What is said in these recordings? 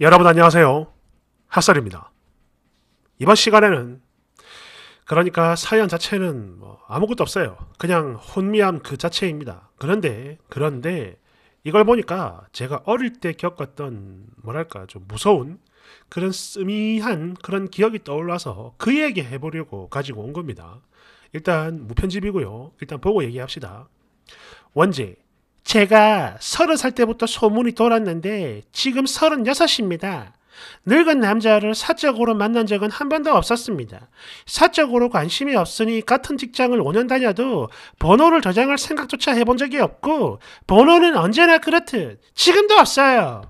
여러분 안녕하세요. 핫설입니다. 이번 시간에는 그러니까 사연 자체는 뭐 아무것도 없어요. 그냥 혼미함 그 자체입니다. 그런데 그런데 이걸 보니까 제가 어릴 때 겪었던 뭐랄까 좀 무서운 그런 쓰미한 그런 기억이 떠올라서 그 얘기 해보려고 가지고 온 겁니다. 일단 무편집이고요. 일단 보고 얘기합시다. 원제 제가 서른 살 때부터 소문이 돌았는데 지금 서른여섯입니다. 늙은 남자를 사적으로 만난 적은 한 번도 없었습니다. 사적으로 관심이 없으니 같은 직장을 5년 다녀도 번호를 저장할 생각조차 해본 적이 없고 번호는 언제나 그렇듯 지금도 없어요.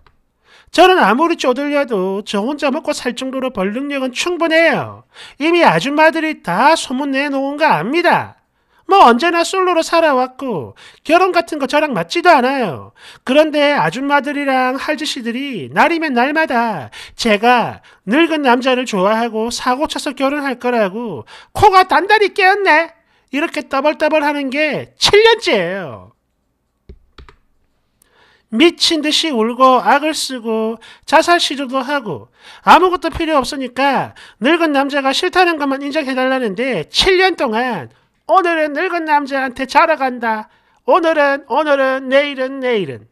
저는 아무리 쪼들려도 저 혼자 먹고 살 정도로 벌능력은 충분해요. 이미 아줌마들이 다 소문 내놓은 거 압니다. 뭐 언제나 솔로로 살아왔고 결혼 같은 거 저랑 맞지도 않아요. 그런데 아줌마들이랑 할지씨들이 날이면 날마다 제가 늙은 남자를 좋아하고 사고 쳐서 결혼할 거라고 코가 단단히 깨었네. 이렇게 떠벌떠벌 하는 게 7년째예요. 미친 듯이 울고 악을 쓰고 자살 시도도 하고 아무것도 필요 없으니까 늙은 남자가 싫다는 것만 인정해달라는데 7년 동안 오늘은 늙은 남자한테 자러 간다. 오늘은 오늘은 내일은 내일은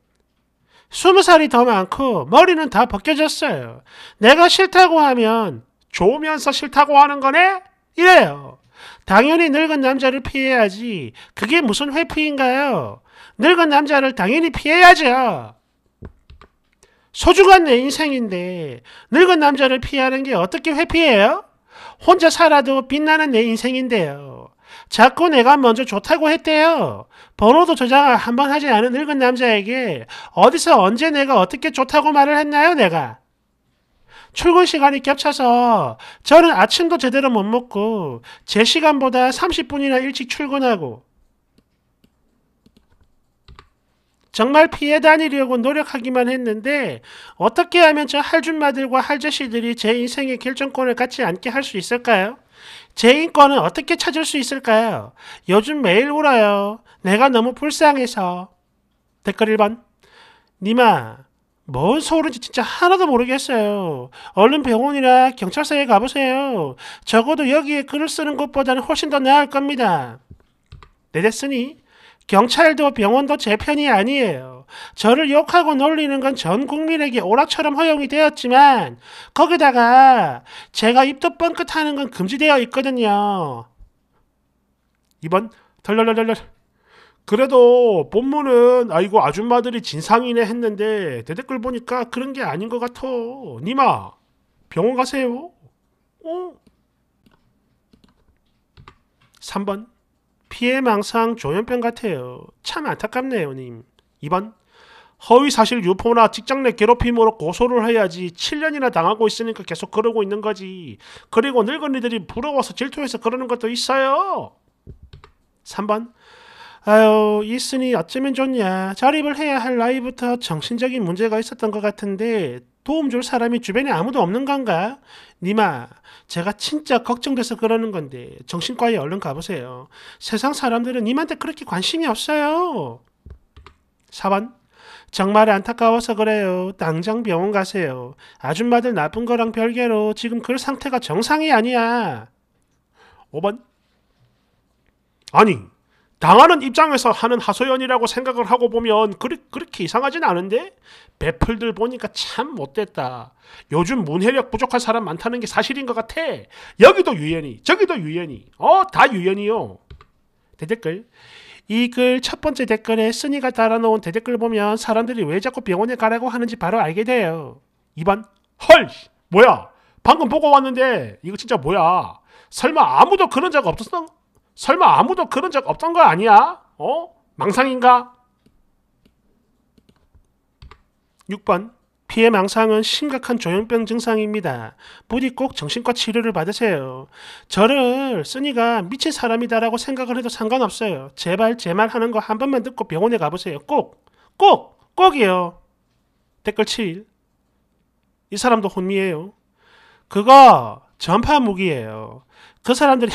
스무 살이 더 많고 머리는 다 벗겨졌어요. 내가 싫다고 하면 좋으면서 싫다고 하는 거네? 이래요. 당연히 늙은 남자를 피해야지. 그게 무슨 회피인가요? 늙은 남자를 당연히 피해야죠. 소중한 내 인생인데 늙은 남자를 피하는 게 어떻게 회피해요? 혼자 살아도 빛나는 내 인생인데요. 자꾸 내가 먼저 좋다고 했대요. 번호도 저장 을한 번 하지 않은 늙은 남자에게 어디서 언제 내가 어떻게 좋다고 말을 했나요, 내가? 출근 시간이 겹쳐서 저는 아침도 제대로 못 먹고 제 시간보다 30분이나 일찍 출근하고 정말 피해 다니려고 노력하기만 했는데 어떻게 하면 저 할준마들과 할제씨들이제 인생의 결정권을 갖지 않게 할 수 있을까요? 제 인권은 어떻게 찾을 수 있을까요? 요즘 매일 울어요. 내가 너무 불쌍해서. 댓글 1번. 니마, 뭔 소리인지 진짜 하나도 모르겠어요. 얼른 병원이나 경찰서에 가보세요. 적어도 여기에 글을 쓰는 것보다는 훨씬 더 나을 겁니다. 내댔으니 네, 경찰도 병원도 제 편이 아니에요. 저를 욕하고 놀리는 건 전 국민에게 오락처럼 허용이 되었지만 거기다가 제가 입도 뻥끗하는 건 금지되어 있거든요. 2번 덜덜덜덜 그래도 본문은 아이고 아줌마들이 진상이네 했는데 대댓글 보니까 그런 게 아닌 것 같아. 니마 병원 가세요. 어? 3번 피해망상 조현병 같아요. 참 안타깝네요, 님. 2번 허위사실 유포나 직장 내 괴롭힘으로 고소를 해야지 7년이나 당하고 있으니까 계속 그러고 있는 거지. 그리고 늙은이들이 부러워서 질투해서 그러는 것도 있어요. 3번 아유 있으니 어쩌면 좋냐. 자립을 해야 할 나이부터 정신적인 문제가 있었던 것 같은데 도움 줄 사람이 주변에 아무도 없는 건가? 니마, 제가 진짜 걱정돼서 그러는 건데 정신과에 얼른 가보세요. 세상 사람들은 님한테 그렇게 관심이 없어요. 4번. 정말 안타까워서 그래요. 당장 병원 가세요. 아줌마들 나쁜 거랑 별개로 지금 그 상태가 정상이 아니야. 5번. 아니, 당하는 입장에서 하는 하소연이라고 생각을 하고 보면 그리, 그렇게 이상하진 않은데 베풀들 보니까 참 못됐다. 요즘 문해력 부족한 사람 많다는 게 사실인 것 같아. 여기도 유연이, 저기도 유연이, 어다 유연이요. 대댓글 이글첫 번째 댓글에 쓰니가 달아놓은 대댓글 을 보면 사람들이 왜 자꾸 병원에 가라고 하는지 바로 알게 돼요. 2번 헐 뭐야 방금 보고 왔는데 이거 진짜 뭐야 설마 아무도 그런 적 없었어? 설마 아무도 그런 적 없던 거 아니야? 어? 망상인가? 6번 피해 망상은 심각한 조현병 증상입니다. 부디 꼭 정신과 치료를 받으세요. 저를 쓰니가 미친 사람이다라고 생각을 해도 상관없어요. 제발 제 말 하는 거 한 번만 듣고 병원에 가보세요. 꼭! 꼭! 꼭이요! 댓글 7. 이 사람도 혼미해요. 그거 전파 무기예요. 그 사람들이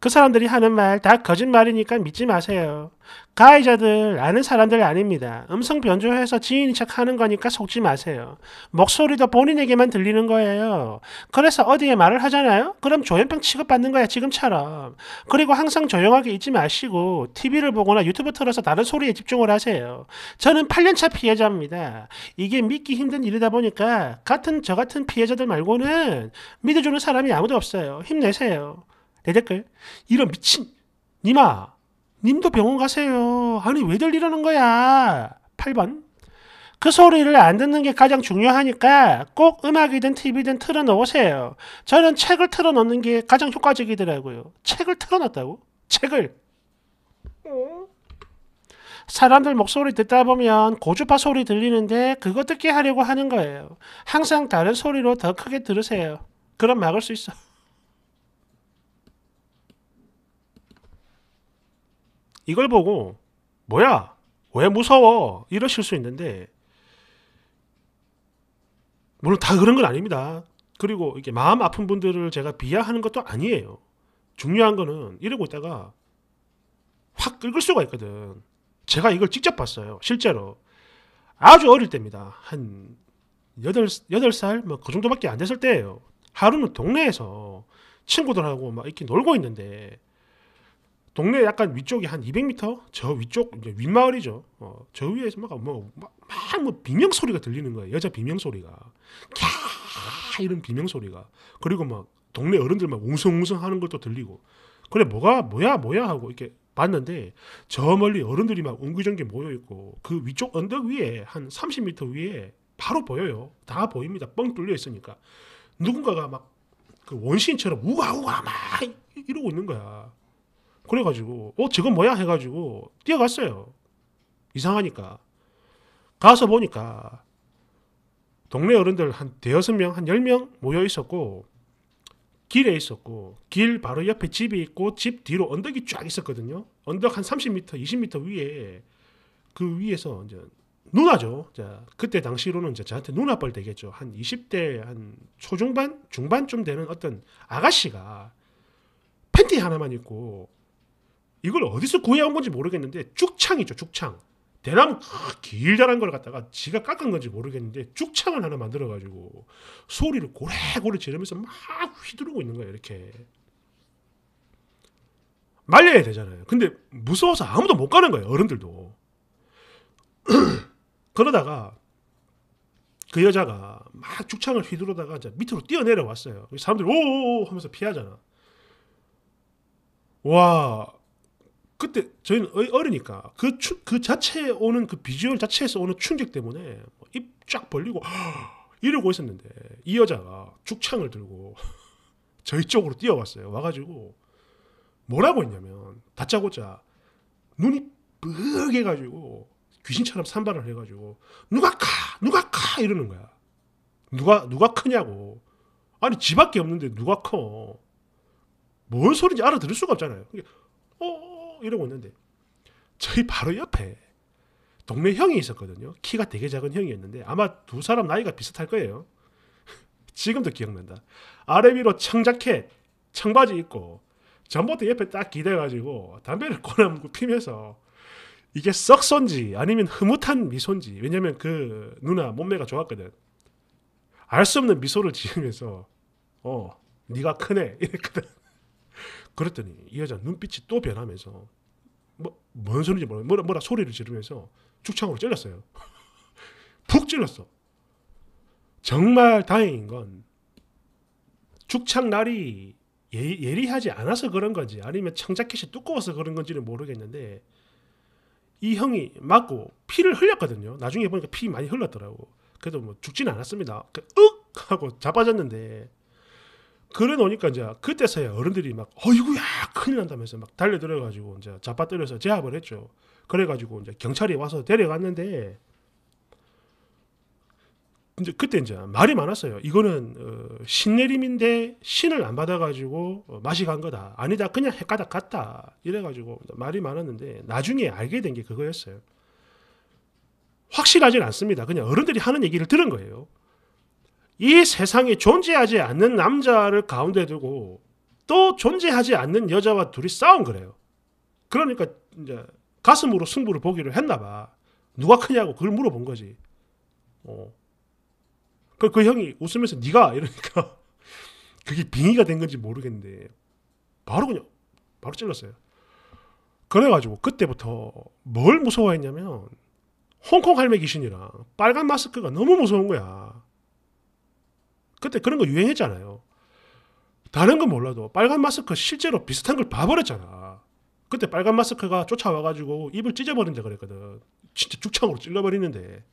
그 사람들이 하는 말 다 거짓말이니까 믿지 마세요. 가해자들 아는 사람들 아닙니다. 음성 변조해서 지인인 척 하는 거니까 속지 마세요. 목소리도 본인에게만 들리는 거예요. 그래서 어디에 말을 하잖아요? 그럼 조현병 취급받는 거야 지금처럼. 그리고 항상 조용하게 있지 마시고 TV를 보거나 유튜브 틀어서 다른 소리에 집중을 하세요. 저는 8년차 피해자입니다. 이게 믿기 힘든 일이다 보니까 같은 저 같은 피해자들 말고는 믿어주는 사람이 아무도 없어요. 힘내세요. 내 댓글 이런 미친 님아 님도 병원 가세요. 아니 왜들 이러는 거야. 8번 그 소리를 안 듣는 게 가장 중요하니까 꼭 음악이든 TV든 틀어놓으세요. 저는 책을 틀어놓는 게 가장 효과적이더라고요. 책을 틀어놨다고? 책을? 사람들 목소리 듣다 보면 고주파 소리 들리는데 그거 듣게 하려고 하는 거예요. 항상 다른 소리로 더 크게 들으세요. 그럼 막을 수 있어. 이걸 보고 뭐야 왜 무서워 이러실 수 있는데 물론 다 그런 건 아닙니다. 그리고 이게 마음 아픈 분들을 제가 비하하는 것도 아니에요. 중요한 거는 이러고 있다가 확 긁을 수가 있거든. 제가 이걸 직접 봤어요. 실제로. 아주 어릴 때입니다. 한 8, 8살? 뭐 그 정도밖에 안 됐을 때예요. 하루는 동네에서 친구들하고 막 이렇게 놀고 있는데 동네 약간 위쪽이 한 200m 저 위쪽 이제 윗마을이죠. 어, 저 위에서 막 뭐막뭐 뭐 비명 소리가 들리는 거예요. 여자 비명 소리가 캬 이런 비명 소리가 그리고 막 동네 어른들 막 웅성웅성 하는 것도 들리고 그래 뭐가 뭐야 뭐야 하고 이렇게 봤는데 저 멀리 어른들이 막 웅기종기 모여 있고 그 위쪽 언덕 위에 한 30m 위에 바로 보여요. 다 보입니다. 뻥 뚫려 있으니까 누군가가 막그원시처럼 우와 우와 막 이러고 있는 거야. 그래가지고 어 저건 뭐야 해가지고 뛰어갔어요. 이상하니까 가서 보니까 동네 어른들 한 대여섯 명, 한 열 명 모여 있었고 길에 있었고 길 바로 옆에 집이 있고 집 뒤로 언덕이 쫙 있었거든요. 언덕 한 30m, 20m 위에 그 위에서 이제 누나죠. 자, 그때 당시로는 이제 저한테 누나뻘 되겠죠. 한 20대 한 초중반, 중반쯤 되는 어떤 아가씨가 팬티 하나만 입고 이걸 어디서 구해온 건지 모르겠는데 쭉창이죠 쭉창 대나무 길다란 걸 갖다가 지가 깎은 건지 모르겠는데 쭉창을 하나 만들어 가지고 소리를 고래고래 지르면서 막 휘두르고 있는 거예요 이렇게 말려야 되잖아요 근데 무서워서 아무도 못 가는 거예요 어른들도 그러다가 그 여자가 막 죽창을 휘두르다가 이제 밑으로 뛰어내려왔어요. 그 사람들이 오오오 하면서 피하잖아. 와, 그때 저희는 어, 어리니까 그, 추, 그 자체에 오는 그 비주얼 자체에서 오는 충격 때문에 뭐 입쫙 벌리고 이러고 있었는데 이 여자가 죽창을 들고 저희 쪽으로 뛰어왔어요. 와가지고 뭐라고 했냐면 다짜고짜 눈이 뻑 해가지고 귀신처럼 산발을 해가지고 누가 카 누가 카 이러는 거야. 누가 누가 크냐고. 아니 집밖에 없는데 누가 커. 뭔 소리인지 알아들을 수가 없잖아요. 어, 어 이러고 있는데 저희 바로 옆에 동네 형이 있었거든요. 키가 되게 작은 형이었는데 아마 두 사람 나이가 비슷할 거예요. 지금도 기억난다. 아래 위로 청자켓, 청바지 입고 전봇대 옆에 딱 기대가지고 담배를 꼬나물고 피면서 이게 썩선지 아니면 흐뭇한 미소인지 왜냐면 그 누나 몸매가 좋았거든. 알 수 없는 미소를 지으면서 어, 네가 크네 이랬거든. 그랬더니 이 여자 눈빛이 또 변하면서 뭐, 뭔 소리인지 모르 뭐라, 뭐라 소리를 지르면서 죽창으로 찔렀어요. 푹 찔렀어. 정말 다행인 건 죽창 날이 예, 리하지 않아서 그런 건지 아니면 창자켓이 두꺼워서 그런 건지는 모르겠는데 이 형이 맞고 피를 흘렸거든요. 나중에 보니까 피 많이 흘렀더라고. 그래도 뭐 죽지는 않았습니다. 그, 윽 하고 자빠졌는데 그러놓니까 이제 그때서야 어른들이 막 어이구야 큰일 난다면서 막 달려들어가지고 이제 잡아뜨려서 제압을 했죠. 그래가지고 이제 경찰이 와서 데려갔는데 이제 그때 이제 말이 많았어요. 이거는 어, 신내림인데 신을 안 받아가지고 어, 맛이 간 거다. 아니다 그냥 헷가닥 갔다 이래가지고 말이 많았는데 나중에 알게 된 게 그거였어요. 확실하진 않습니다. 그냥 어른들이 하는 얘기를 들은 거예요. 이 세상에 존재하지 않는 남자를 가운데 두고 또 존재하지 않는 여자와 둘이 싸운 거래요. 그러니까 이제 가슴으로 승부를 보기로 했나 봐. 누가 크냐고 그걸 물어본 거지. 어. 그, 그 형이 웃으면서 네가 이러니까 그게 빙의가 된 건지 모르겠는데 바로 그냥 바로 찔렀어요. 그래가지고 그때부터 뭘 무서워했냐면 홍콩 할매 귀신이랑 빨간 마스크가 너무 무서운 거야. 그때 그런 거 유행했잖아요. 다른 건 몰라도 빨간 마스크 실제로 비슷한 걸 봐버렸잖아. 그때 빨간 마스크가 쫓아와가지고 입을 찢어버린다 그랬거든. 진짜 죽창으로 찔러버리는데.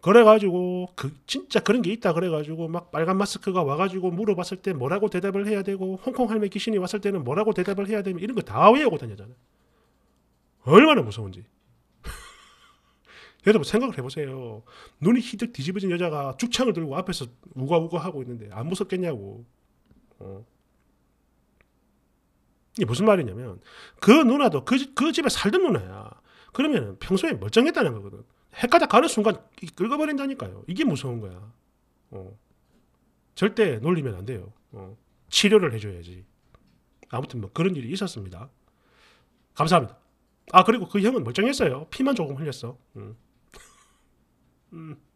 그래가지고 그 진짜 그런 게 있다 그래가지고 막 빨간 마스크가 와가지고 물어봤을 때 뭐라고 대답을 해야 되고 홍콩 할매 귀신이 왔을 때는 뭐라고 대답을 해야 되면 이런 거 다 외우고 다녀잖아 얼마나 무서운지. 여러분 생각을 해보세요. 눈이 희득 뒤집어진 여자가 죽창을 들고 앞에서 우가우가 하고 있는데 안 무섭겠냐고. 어. 이게 무슨 말이냐면 그 누나도 그, 그 집에 살던 누나야. 그러면 평소에 멀쩡했다는 거거든. 해가다 가는 순간 긁어버린다니까요. 이게 무서운 거야. 어. 절대 놀리면 안 돼요. 어. 치료를 해줘야지. 아무튼 뭐 그런 일이 있었습니다. 감사합니다. 아 그리고 그 형은 멀쩡했어요. 피만 조금 흘렸어. 음. Mm.